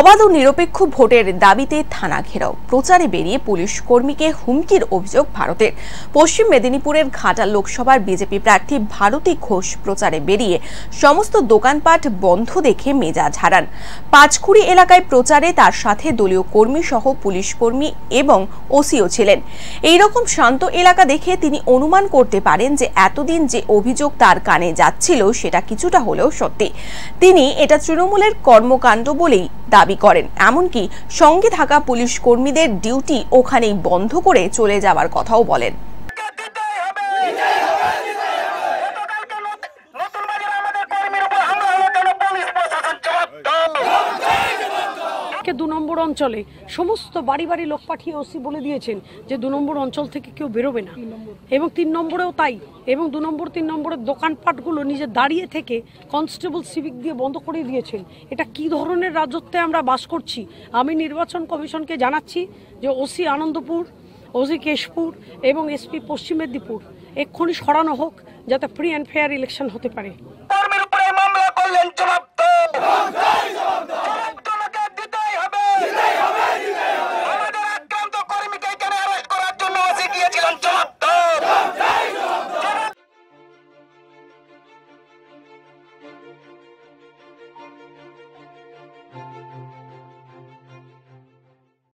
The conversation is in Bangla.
অবাধ ও নিরপেক্ষ ভোটের দাবিতে থানা ঘেরাও প্রচারে বেরিয়ে পুলিশ কর্মীকে হুমকির অভিযোগ ভারতের পশ্চিম মেদিনীপুরের ঘাটা লোকসভার বিজেপি প্রার্থী ভারতী ঘোষ প্রচারে বেরিয়ে সমস্ত দোকানপাট বন্ধ দেখে মেজাজ হারান পাঁচকুড়ি এলাকায় প্রচারে তার সাথে দলীয় কর্মী সহ পুলিশ কর্মী এবং ওসিও ছিলেন এই রকম শান্ত এলাকা দেখে তিনি অনুমান করতে পারেন যে এতদিন যে অভিযোগ তার কানে যাচ্ছিল সেটা কিছুটা হলেও সত্যি তিনি এটা তৃণমূলের কর্মকাণ্ড বলেই দাবি করেন এমনকি সঙ্গে থাকা পুলিশ কর্মীদের ডিউটি ওখানেই বন্ধ করে চলে যাওয়ার কথাও বলেন আজকে দু নম্বর অঞ্চলে সমস্ত বাড়ি বাড়ি লোক পাঠিয়ে ওসি বলে দিয়েছেন যে দু নম্বর অঞ্চল থেকে কেউ বেরোবে না এবং তিন নম্বরেও তাই এবং দু নম্বর তিন নম্বরের দোকানপাটগুলো নিজে দাঁড়িয়ে থেকে কনস্টেবল সিভিক দিয়ে বন্ধ করে দিয়েছেন এটা কি ধরনের রাজত্বে আমরা বাস করছি আমি নির্বাচন কমিশনকে জানাচ্ছি যে ওসি আনন্দপুর ওসি কেশপুর এবং এসপি পশ্চিম মেদিনীপুর এক্ষুনি সরানো হোক যাতে ফ্রি অ্যান্ড ফেয়ার ইলেকশন হতে পারে